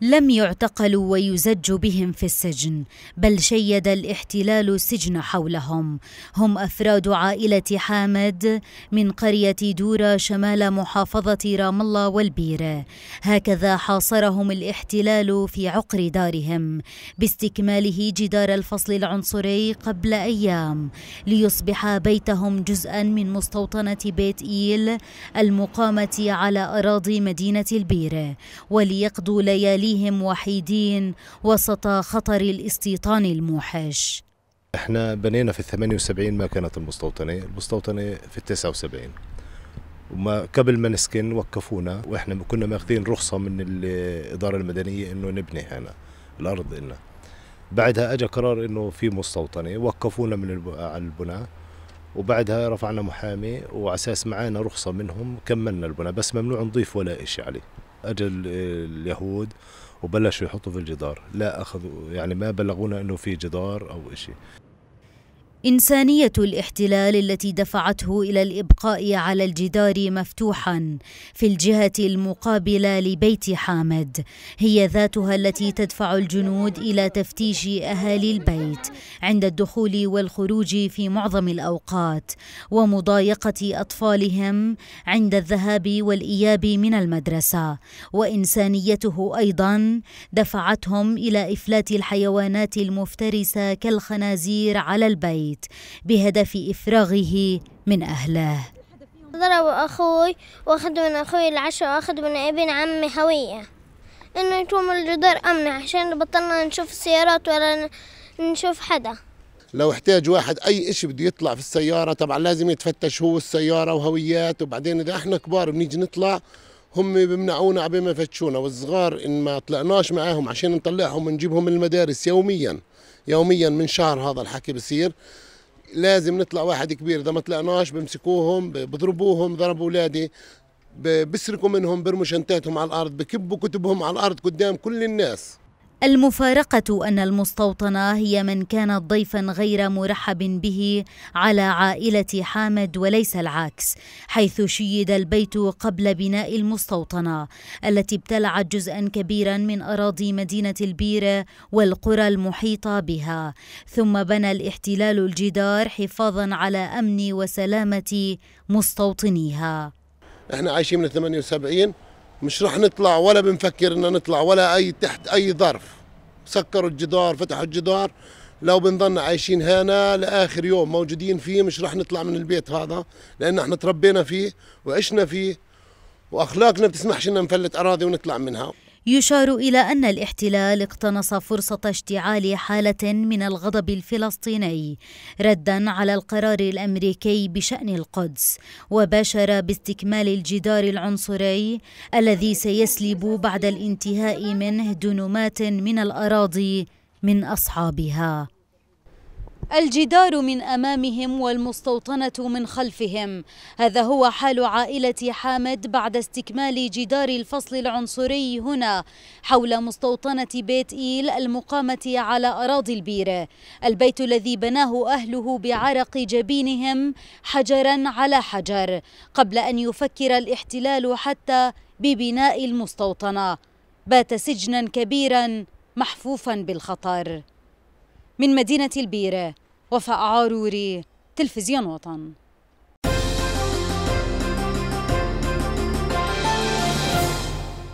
لم يعتقلوا ويزج بهم في السجن بل شيد الاحتلال السجن حولهم هم افراد عائله حامد من قريه دورا شمال محافظه رام الله والبيره هكذا حاصرهم الاحتلال في عقر دارهم باستكماله جدار الفصل العنصري قبل ايام ليصبح بيتهم جزءا من مستوطنه بيت ايل المقامه على اراضي مدينه البيره وليقضوا ليالي يجعليهم وحيدين وسط خطر الاستيطان الموحش احنا بنينا في الثمانية وسبعين ما كانت المستوطنة المستوطنة في التسعة وسبعين وما قبل ما نسكن وقفونا واحنا كنا ماخذين رخصة من الإدارة المدنية انه نبني هنا الأرض لنا بعدها اجى قرار انه في مستوطنة وقفونا من على البناء وبعدها رفعنا محامي وعساس معانا رخصة منهم كملنا البناء بس ممنوع نضيف ولا إشي عليه اجى اليهود وبلشوا يحطوا في الجدار لا اخذوا يعني ما بلغونا انه في جدار او شيء إنسانية الاحتلال التي دفعته إلى الإبقاء على الجدار مفتوحا في الجهة المقابلة لبيت حامد هي ذاتها التي تدفع الجنود إلى تفتيش أهالي البيت عند الدخول والخروج في معظم الأوقات ومضايقة أطفالهم عند الذهاب والإياب من المدرسة وإنسانيته أيضا دفعتهم إلى إفلات الحيوانات المفترسة كالخنازير على البيت البيت بهدف إفراغه من أهله ضرب أخوي وأخذ من أخوي العشاء وأخذ من ابن عمي هوية إنه يكون الجدار أمنة عشان بطلنا نشوف السيارات ولا نشوف حدا لو احتاج واحد اي شيء بده يطلع في السياره طبعا لازم يتفتش هو السياره وهويات وبعدين اذا احنا كبار بنيجي نطلع هم بيمنعونا عبين ما يفتشونا والصغار ان ما طلعناش معاهم عشان نطلعهم ونجيبهم من المدارس يوميا يوميا من شهر هذا الحكي بصير لازم نطلع واحد كبير اذا ما طلعناش بمسكوهم بضربوهم ضربوا اولادي بسرقوا منهم برموا شنطاتهم على الارض بكبوا كتبهم على الارض قدام كل الناس المفارقة أن المستوطنة هي من كانت ضيفا غير مرحب به على عائلة حامد وليس العكس حيث شيد البيت قبل بناء المستوطنة التي ابتلعت جزءا كبيرا من أراضي مدينة البيرة والقرى المحيطة بها ثم بنى الاحتلال الجدار حفاظا على أمن وسلامة مستوطنيها احنا عايشين من 78 مش رح نطلع ولا بنفكر ان نطلع ولا اي تحت اي ظرف سكروا الجدار فتحوا الجدار لو بنظن عايشين هنا لاخر يوم موجودين فيه مش رح نطلع من البيت هذا لان احنا تربينا فيه وعشنا فيه واخلاقنا بتسمحش ان نفلت اراضي ونطلع منها يشار إلى أن الاحتلال اقتنص فرصة اشتعال حالة من الغضب الفلسطيني ردا على القرار الأمريكي بشأن القدس وباشر باستكمال الجدار العنصري الذي سيسلب بعد الانتهاء منه دنومات من الأراضي من أصحابها الجدار من أمامهم والمستوطنة من خلفهم هذا هو حال عائلة حامد بعد استكمال جدار الفصل العنصري هنا حول مستوطنة بيت إيل المقامة على أراضي البيرة البيت الذي بناه أهله بعرق جبينهم حجرا على حجر قبل أن يفكر الاحتلال حتى ببناء المستوطنة بات سجنا كبيرا محفوفا بالخطر من مدينة البيرة وفاء عاروري تلفزيون وطن